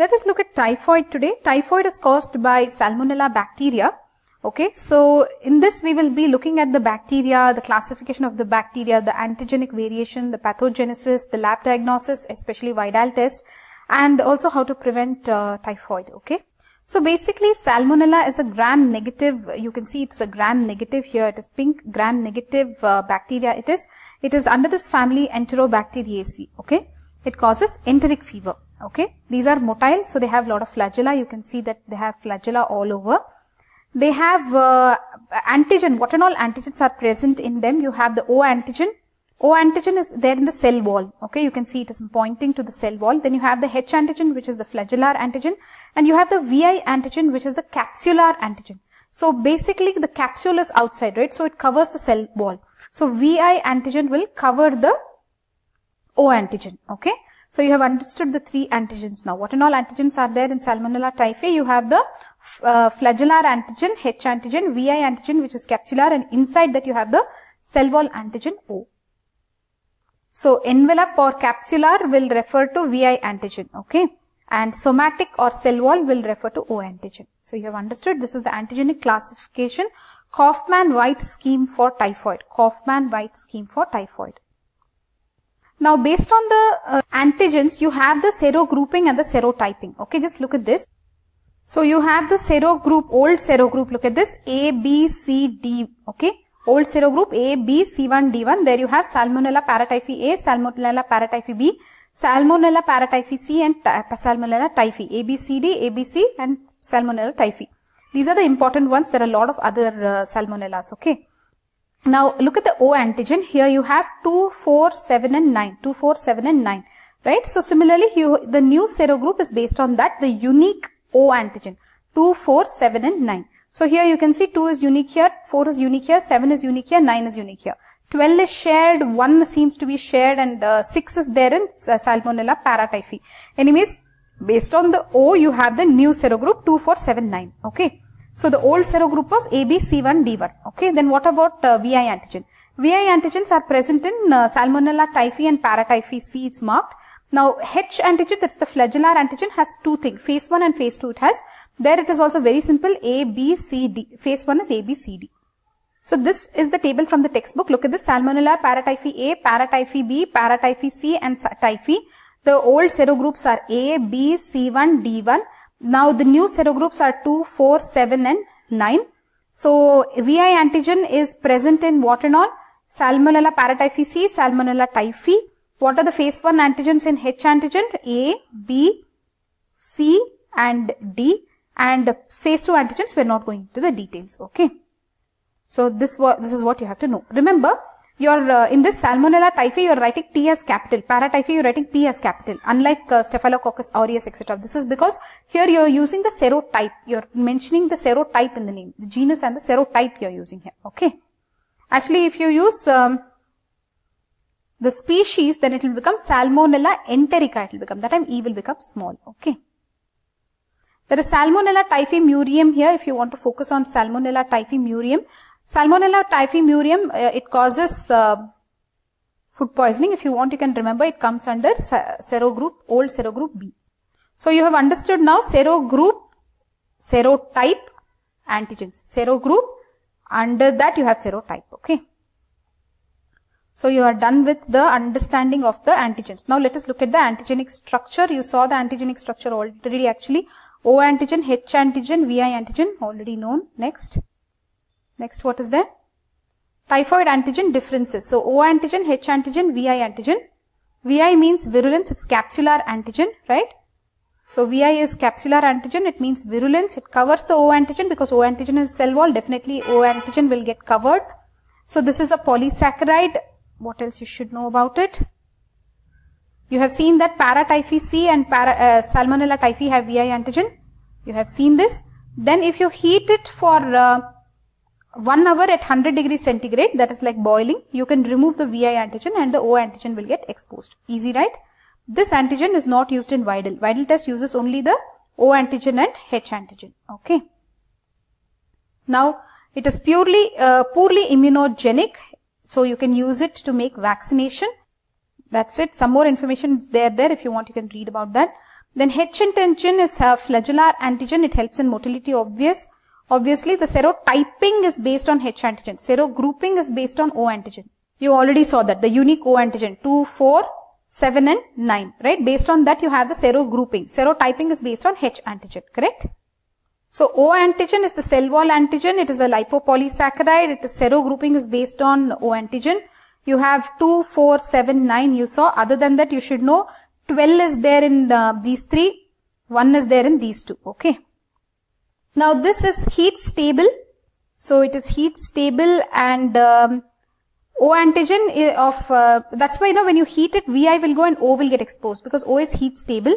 Let us look at typhoid today. Typhoid is caused by salmonella bacteria. Okay, so in this we will be looking at the bacteria, the classification of the bacteria, the antigenic variation, the pathogenesis, the lab diagnosis, especially Vidal test, and also how to prevent uh, typhoid. Okay, so basically salmonella is a gram negative, you can see it's a gram negative here, it is pink gram negative uh, bacteria it is. It is under this family Enterobacteriaceae. Okay, it causes enteric fever. Okay, these are motile, so they have a lot of flagella. You can see that they have flagella all over. They have uh, antigen. What and all antigens are present in them? You have the O antigen. O antigen is there in the cell wall. Okay, you can see it is pointing to the cell wall. Then you have the H antigen, which is the flagellar antigen, and you have the VI antigen, which is the capsular antigen. So basically, the capsule is outside, right? So it covers the cell wall. So VI antigen will cover the O antigen. Okay. So you have understood the three antigens now. What and all antigens are there in Salmonella typhi? You have the uh, flagellar antigen, H antigen, VI antigen which is capsular and inside that you have the cell wall antigen O. So envelope or capsular will refer to VI antigen. Okay. And somatic or cell wall will refer to O antigen. So you have understood this is the antigenic classification Kaufman-White scheme for typhoid. Kaufman-White scheme for typhoid. Now based on the uh, antigens, you have the serogrouping and the serotyping. Okay, just look at this. So you have the serogroup, old serogroup, look at this, A, B, C, D, okay. Old serogroup A, B, C1, D1, there you have Salmonella paratyphi A, Salmonella paratyphi B, Salmonella paratyphi C and Salmonella typhi, A, B, C, D, A, B, C and Salmonella typhi. These are the important ones, there are a lot of other uh, Salmonellas, okay. Now look at the O antigen. Here you have 2, 4, 7 and 9. 2, 4, 7 and 9. Right? So similarly, you, the new serogroup is based on that, the unique O antigen. 2, 4, 7 and 9. So here you can see 2 is unique here, 4 is unique here, 7 is unique here, 9 is unique here. 12 is shared, 1 seems to be shared and uh, 6 is there in uh, Salmonella paratyphi. Anyways, based on the O, you have the new serogroup 2479. Okay. So the old serogroup was ABC1D1. Okay, then what about uh, VI antigen? VI antigens are present in uh, Salmonella typhi and paratyphi C it's marked. Now H antigen, that's the flagellar antigen, has two things, phase 1 and phase 2 it has. There it is also very simple, A, B, C, D. Phase 1 is A, B, C, D. So this is the table from the textbook. Look at this, Salmonella, paratyphi A, paratyphi B, paratyphi C and typhi. The old serogroups are A, B, C1, D1. Now the new serogroups are 2, 4, 7 and 9. So VI antigen is present in what and all? Salmonella paratyphi C, Salmonella typhi. What are the phase 1 antigens in H antigen? A, B, C and D and phase 2 antigens we are not going into the details. Okay. So this, this is what you have to know. Remember you're uh, in this salmonella typhi you're writing t as capital para typhi you're writing p as capital unlike uh, staphylococcus aureus etc this is because here you're using the serotype you're mentioning the serotype in the name the genus and the serotype you're using here okay actually if you use um, the species then it will become salmonella enterica it will become that time e will become small okay there is salmonella typhi murium here if you want to focus on salmonella typhi murium Salmonella typhimurium, uh, it causes uh, food poisoning. If you want, you can remember it comes under serogroup, old serogroup B. So you have understood now serogroup, serotype, antigens. Serogroup, under that you have serotype, okay. So you are done with the understanding of the antigens. Now let us look at the antigenic structure. You saw the antigenic structure already actually. O antigen, H antigen, VI antigen already known. Next. Next, what is there? Typhoid antigen differences. So, O antigen, H antigen, VI antigen. VI means virulence, it's capsular antigen, right? So, VI is capsular antigen, it means virulence, it covers the O antigen because O antigen is cell wall, definitely O antigen will get covered. So, this is a polysaccharide. What else you should know about it? You have seen that paratyphoid C and para, uh, salmonella typhi have VI antigen. You have seen this. Then if you heat it for uh, 1 hour at 100 degrees centigrade that is like boiling you can remove the VI antigen and the O antigen will get exposed. Easy right? This antigen is not used in Vidal. Vidal test uses only the O antigen and H antigen. Okay. Now it is purely uh, poorly immunogenic so you can use it to make vaccination. That's it. Some more information is there there if you want you can read about that. Then H antigen is a uh, flagellar antigen. It helps in motility obvious. Obviously, the serotyping is based on H antigen. Serogrouping is based on O antigen. You already saw that, the unique O antigen, 2, 4, 7 and 9, right? Based on that, you have the serogrouping. Serotyping is based on H antigen, correct? So, O antigen is the cell wall antigen. It is a lipopolysaccharide. It is serogrouping is based on O antigen. You have 2, 4, 7, 9 you saw. Other than that, you should know 12 is there in uh, these three. 1 is there in these two, okay? Now this is heat stable. So it is heat stable and um, O antigen of, uh, that's why you know when you heat it, Vi will go and O will get exposed because O is heat stable.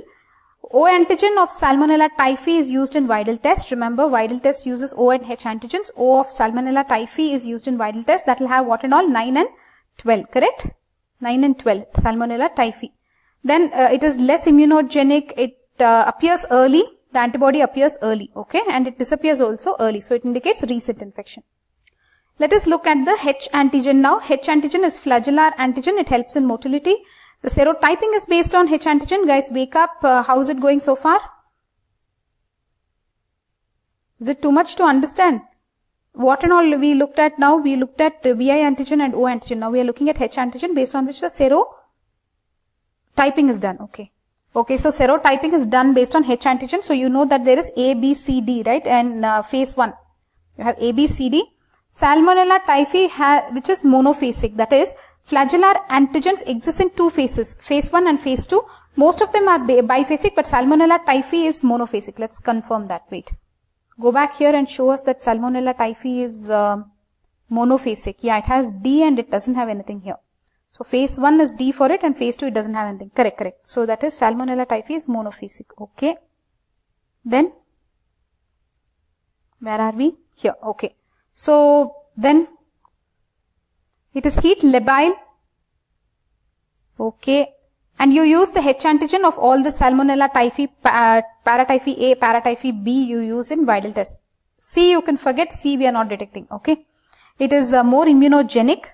O antigen of Salmonella typhi is used in viral test. Remember, viral test uses O and H antigens. O of Salmonella typhi is used in viral test. That will have what and all? 9 and 12, correct? 9 and 12, Salmonella typhi. Then uh, it is less immunogenic. It uh, appears early the antibody appears early, okay, and it disappears also early. So it indicates recent infection. Let us look at the H antigen now. H antigen is flagellar antigen. It helps in motility. The serotyping is based on H antigen. Guys, wake up. Uh, how's it going so far? Is it too much to understand? What and all we looked at now? We looked at uh, VI antigen and O antigen. Now we are looking at H antigen based on which the serotyping is done. Okay. Okay, so serotyping is done based on H antigen. So you know that there is A, B, C, D, right? And uh, phase 1, you have A, B, C, D. Salmonella typhi, which is monophasic, that is flagellar antigens exist in two phases, phase 1 and phase 2. Most of them are biphasic, but Salmonella typhi is monophasic. Let's confirm that. Wait. Go back here and show us that Salmonella typhi is uh, monophasic. Yeah, it has D and it doesn't have anything here. So phase 1 is D for it and phase 2 it doesn't have anything. Correct, correct. So that is Salmonella typhi is monophysic. Okay. Then, where are we? Here. Okay. So then, it is heat labile. Okay. And you use the H antigen of all the Salmonella typhi, paratyphi A, paratyphi B you use in vital test. C you can forget, C we are not detecting. Okay. It is uh, more immunogenic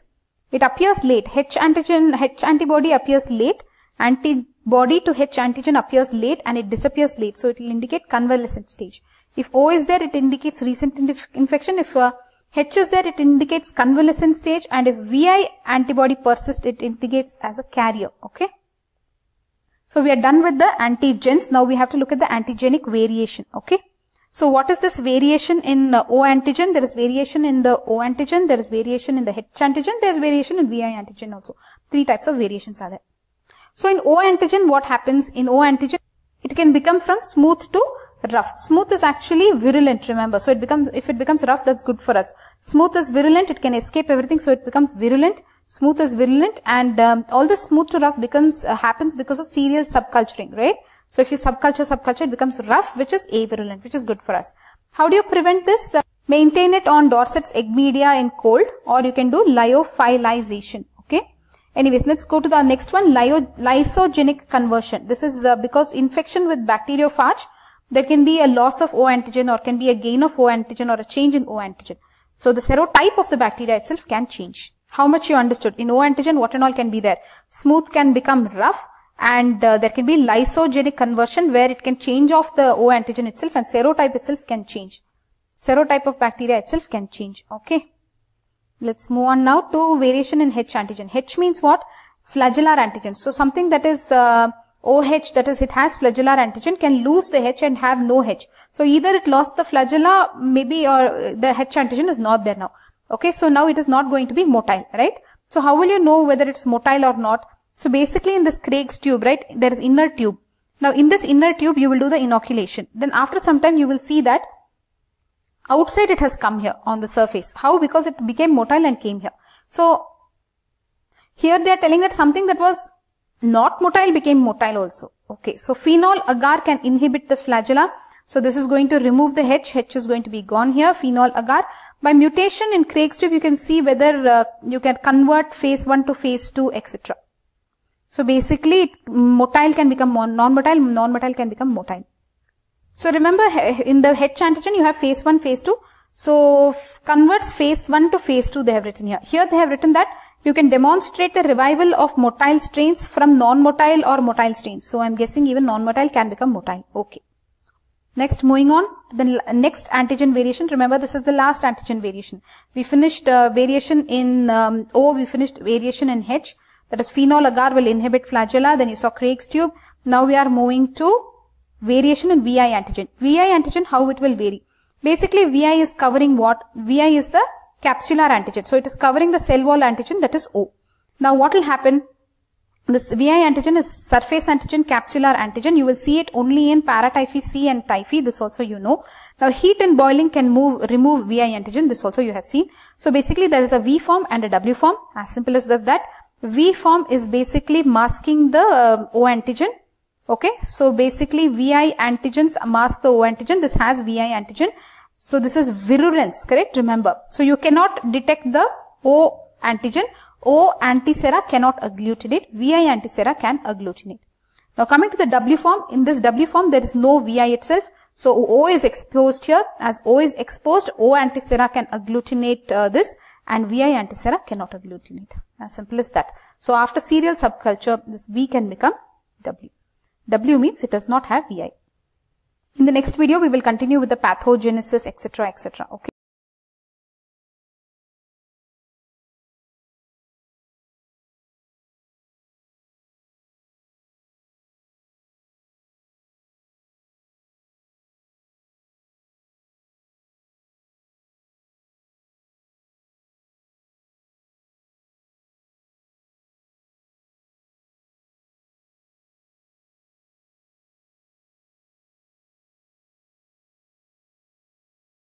it appears late. H antigen, H antibody appears late. Antibody to H antigen appears late and it disappears late. So it will indicate convalescent stage. If O is there, it indicates recent inf infection. If uh, H is there, it indicates convalescent stage. And if VI antibody persists, it indicates as a carrier. Okay. So we are done with the antigens. Now we have to look at the antigenic variation. Okay. So what is this variation in O antigen? There is variation in the O antigen. There is variation in the H antigen. There is variation in VI antigen also. Three types of variations are there. So in O antigen, what happens in O antigen? It can become from smooth to rough. Smooth is actually virulent, remember. So it becomes, if it becomes rough, that's good for us. Smooth is virulent. It can escape everything. So it becomes virulent. Smooth is virulent. And um, all this smooth to rough becomes, uh, happens because of serial subculturing, right? So if you subculture, subculture, it becomes rough, which is avirulent, which is good for us. How do you prevent this? Uh, maintain it on Dorset's egg media in cold or you can do lyophilization. Okay. Anyways, let's go to the next one, Lyo lysogenic conversion. This is uh, because infection with bacteriophage, there can be a loss of O antigen or can be a gain of O antigen or a change in O antigen. So the serotype of the bacteria itself can change. How much you understood? In O antigen, what and all can be there? Smooth can become rough and uh, there can be lysogenic conversion where it can change off the O antigen itself and serotype itself can change. Serotype of bacteria itself can change. Okay. Let's move on now to variation in H antigen. H means what? Flagellar antigen. So something that is uh, OH that is it has flagellar antigen can lose the H and have no H. So either it lost the flagella maybe or the H antigen is not there now. Okay. So now it is not going to be motile, right? So how will you know whether it's motile or not? So basically in this Craig's tube, right, there is inner tube. Now in this inner tube, you will do the inoculation. Then after some time, you will see that outside it has come here on the surface. How? Because it became motile and came here. So here they are telling that something that was not motile became motile also. Okay. So phenol agar can inhibit the flagella. So this is going to remove the H. H is going to be gone here. Phenol agar. By mutation in Craig's tube, you can see whether uh, you can convert phase 1 to phase 2, etc. So basically, it, motile can become non-motile, non-motile can become motile. So remember, in the H antigen, you have phase 1, phase 2. So converts phase 1 to phase 2, they have written here. Here they have written that you can demonstrate the revival of motile strains from non-motile or motile strains. So I'm guessing even non-motile can become motile. Okay. Next, moving on the next antigen variation. Remember, this is the last antigen variation. We finished uh, variation in um, O, we finished variation in H. That is phenol agar will inhibit flagella. Then you saw Craig's tube. Now we are moving to variation in VI antigen. VI antigen, how it will vary. Basically, VI is covering what? VI is the capsular antigen. So it is covering the cell wall antigen that is O. Now what will happen? This VI antigen is surface antigen, capsular antigen. You will see it only in paratyphi C and typhi. This also you know. Now heat and boiling can move, remove VI antigen. This also you have seen. So basically there is a V form and a W form. As simple as that. V form is basically masking the uh, O antigen. Okay. So basically VI antigens mask the O antigen. This has VI antigen. So this is virulence, correct? Remember. So you cannot detect the O antigen. O antisera cannot agglutinate. VI antisera can agglutinate. Now coming to the W form, in this W form there is no VI itself. So O is exposed here. As O is exposed, O antisera can agglutinate uh, this and VI antisera cannot agglutinate. As simple as that. So after serial subculture, this V can become W. W means it does not have VI. In the next video, we will continue with the pathogenesis, etc., etc. Okay.